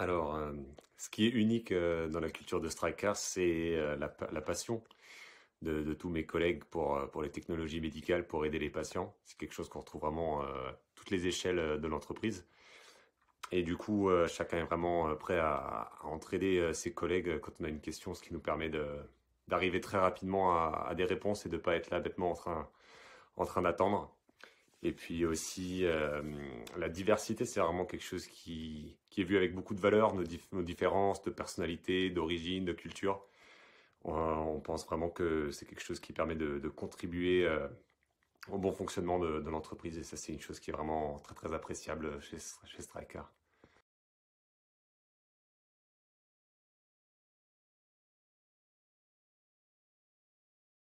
Alors, euh, ce qui est unique euh, dans la culture de Striker, c'est euh, la, passion de, tous mes collègues pour, les technologies médicales, pour aider les patients. C'est quelque chose qu'on retrouve vraiment à toutes les échelles de l'entreprise. Et du coup, chacun est vraiment prêt à, à entraider ses collègues quand on a une question, ce qui nous permet d'arriver très rapidement à, des réponses et de ne pas être là bêtement en train d'attendre. Et puis aussi, euh, la diversité, c'est vraiment quelque chose qui, qui, est vu avec beaucoup de valeur, nos, différences de personnalité, d'origine, de culture. On, pense vraiment que c'est quelque chose qui permet de, contribuer euh, au bon fonctionnement de, de l'entreprise. Et ça, c'est une chose qui est vraiment très, très appréciable chez, chez Striker.